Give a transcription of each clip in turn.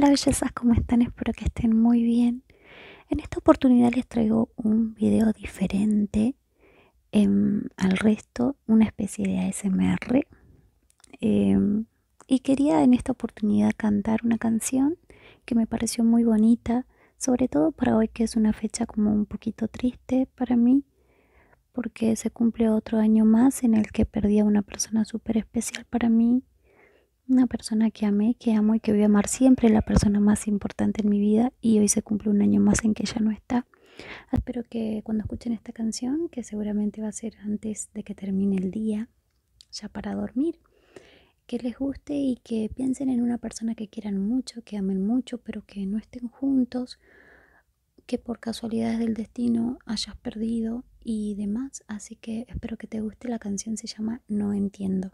Hola bellezas, ¿cómo están? Espero que estén muy bien. En esta oportunidad les traigo un video diferente em, al resto, una especie de ASMR. Em, y quería en esta oportunidad cantar una canción que me pareció muy bonita, sobre todo para hoy que es una fecha como un poquito triste para mí, porque se cumple otro año más en el que perdí a una persona súper especial para mí una persona que amé, que amo y que voy a amar siempre, la persona más importante en mi vida y hoy se cumple un año más en que ella no está. Espero que cuando escuchen esta canción, que seguramente va a ser antes de que termine el día, ya para dormir, que les guste y que piensen en una persona que quieran mucho, que amen mucho, pero que no estén juntos, que por casualidades del destino hayas perdido y demás. Así que espero que te guste. La canción se llama No Entiendo.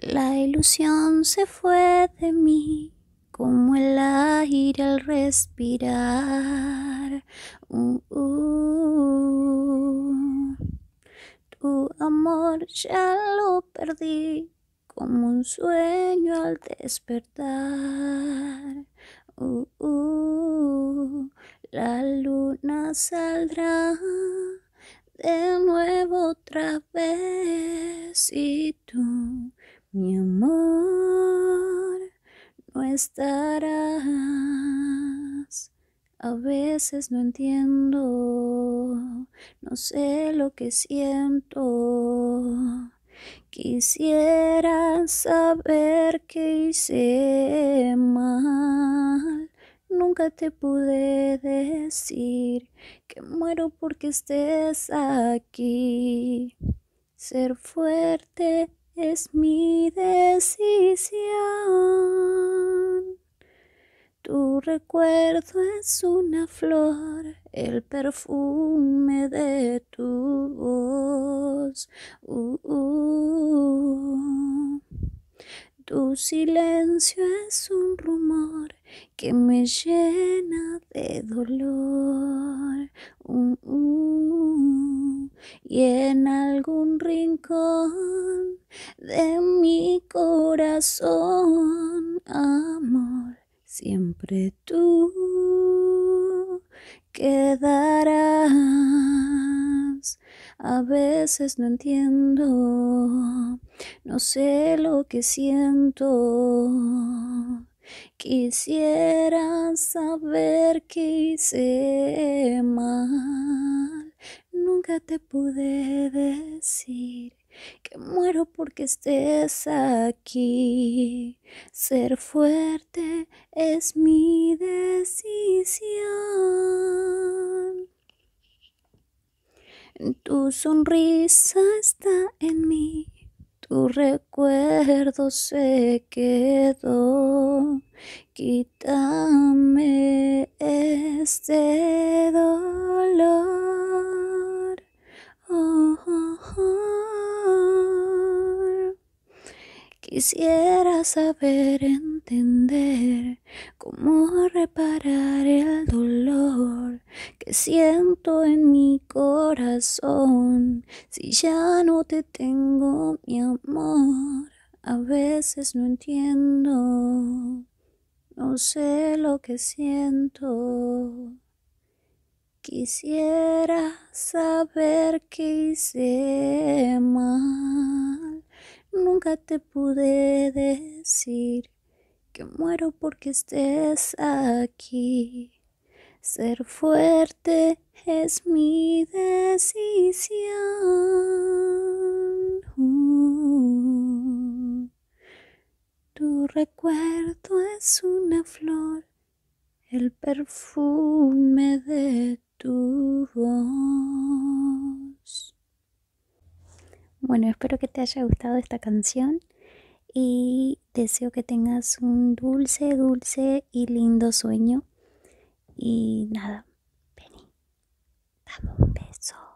La ilusión se fue de mí como el aire al respirar. Uh, uh. tu amor ya lo perdí como un sueño al despertar. Uh, la luna saldrá de nuevo otra vez y tú mi amor, no estarás. A veces no entiendo, no sé lo que siento. Quisiera saber qué hice mal. Nunca te pude decir que muero porque estés aquí. Ser fuerte es mi decisión. Tu recuerdo es una flor, el perfume de tu voz. Uh, uh. Tu silencio es un rumor que me llena de dolor. Uh, y en algún rincón de mi corazón, amor, siempre tú quedarás. A veces no entiendo, no sé lo que siento. Quisiera saber qué hice mal, nunca te pude decir que muero porque estés aquí. Ser fuerte es mi decisión. Tu sonrisa está en mí, tu recuerdo se quedó. Quítame este dolor. Quisiera saber entender cómo reparar el dolor que siento en mi corazón si ya no te tengo, mi amor. A veces no entiendo, no sé lo que siento. Quisiera saber qué hice mal. Nunca te pude decir que muero porque estés aquí. Ser fuerte es mi decisión. tu recuerdo es una flor, el perfume de tu voz. Bueno, espero que te haya gustado esta canción y deseo que tengas un dulce, dulce y lindo sueño. Y nada, vení, dame un beso.